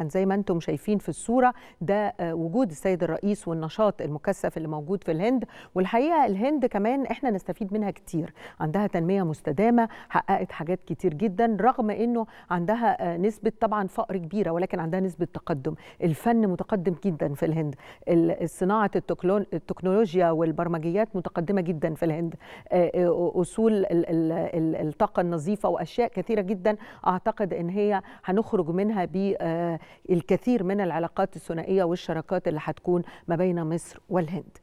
زي ما انتم شايفين في الصوره ده آه، وجود السيد الرئيس والنشاط المكثف اللي موجود في الهند والحقيقه الهند كمان احنا نستفيد منها كتير عندها تنميه مستدامه حققت حاجات كتير جدا رغم انه عندها آه، نسبه طبعا فقر كبيره ولكن عندها نسبه تقدم الفن متقدم جدا في الهند صناعه التكنولوجيا والبرمجيات متقدمه جدا في الهند آه، اصول الطاقه النظيفه واشياء كثيره جدا اعتقد ان هي هنخرج منها ب الكثير من العلاقات الثنائيه والشراكات اللي هتكون ما بين مصر والهند